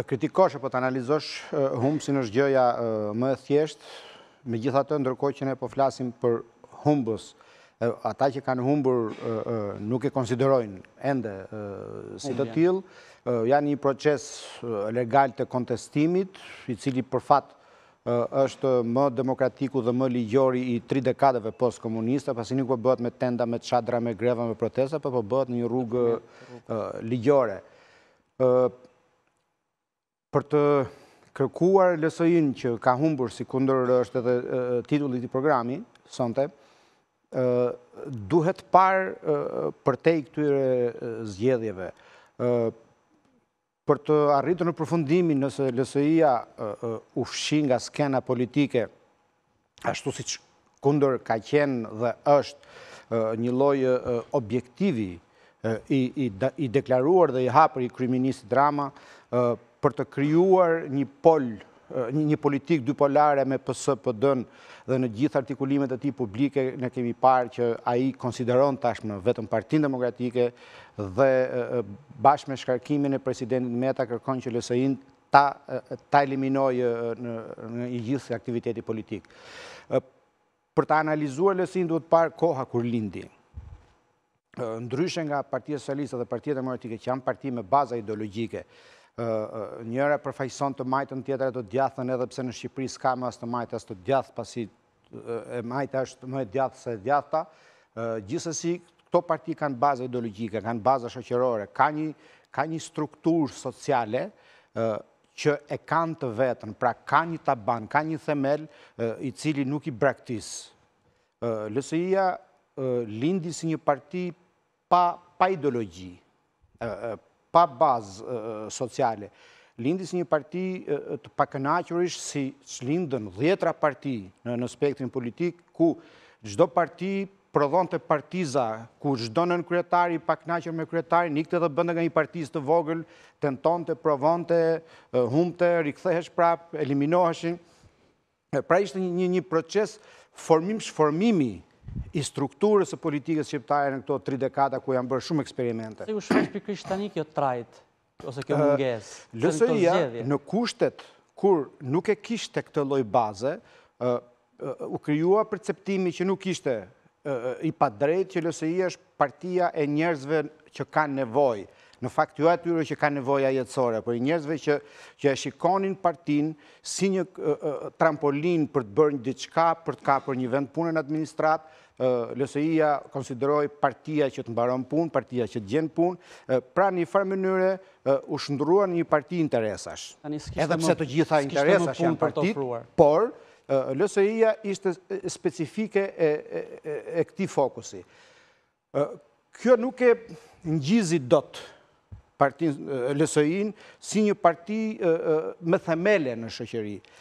të kritikosh apo të analizosh humbë si gjëja më e thjeshtë, me gjitha të ndërkoj që ne po flasim për humbës, ata që kanë humbër nuk e konsiderojnë ende si të tjilë, janë një proces legal të kontestimit, i cili për fatë është më demokratiku dhe më ligjori i tri dekadeve post-komunista, pasi një këpër po bëhet me tenda, me qadra, me greva, me protesta, për po për po bëhet një rrugë ligjore për të kërkuar lësojin që ka humbur si kunder është edhe titullit i programi, sonte, duhet parë për te i këtyre zgjedhjeve. Për të arritë në përfundimin nëse lësoja ufshin nga skena politike, ashtu si që ka qenë dhe është një lojë objektivi i deklaruar dhe i hapër i kryministit drama, për të kryuar një pol, një politik dupolare me pësë pëdën dhe në gjithë artikulimet e ti publike në kemi parë që a i konsideron tashmë vetëm partin demokratike dhe bashkë me shkarkimin e presidentin Meta kërkon që lësëin ta eliminojë në gjithë aktiviteti politik. Për ta analizuar lësëin duhet parë koha kur lindi. Ndryshën nga Partia socialiste dhe Partia demokratike që janë parti me baza ideologike, Njëra përfajson të majtën tjetër e të djathën edhe pse në Shqipëri s'ka më as të majtë asë të djathë pasi e majtë është më e djathë se djathëta. Gjithësësi, këto parti kanë bazë ideologike, kanë bazë shëqërore, ka një strukturë sociale që e kanë të vetën, pra ka një taban, ka një themel i cili nuk i braktis. Lësëia lindi si një parti pa ideologi, pa bazë sociale, lindis një parti të pakënachurish si që lindën dhjetra parti në spektrin politik, ku gjdo parti prodhon të partiza, ku gjdo nën në kretari, pakënachur me kretari, një këtë dhe bëndë nga një partiz të vogël, tenton të prodhon të humë të rikëthehesh prap, eliminoheshin. Pra ishte një proces formim shformimi i strukturës e politikës shqiptare në këto tri dekada ku janë bërë shumë eksperimente. Se u shumë është pikrish tani kjo trajt, ose kjo munges? Lësëria, në kushtet, kur nuk e kishte këtë loj baze, u kryua perceptimi që nuk ishte i pa drejt që lësëria është partia e njerëzve që kanë nevoj. Në fakt, ju atyre që kanë nevoja jetësore, për njerëzve që e shikonin partin si një trampolin për të bërë një diçka, për të ka për një vend punën administrat, LSI-ja konsideroj partia që të mbaron pun, partia që të gjenë pun, pra një farë mënyre u shëndrua një parti interesash. Edhe pse të gjitha interesash janë partit, por LSI-ja ishte specifike e këti fokusi. Kjo nuk e njizi dot LSI-in si një parti me themele në shëqëri.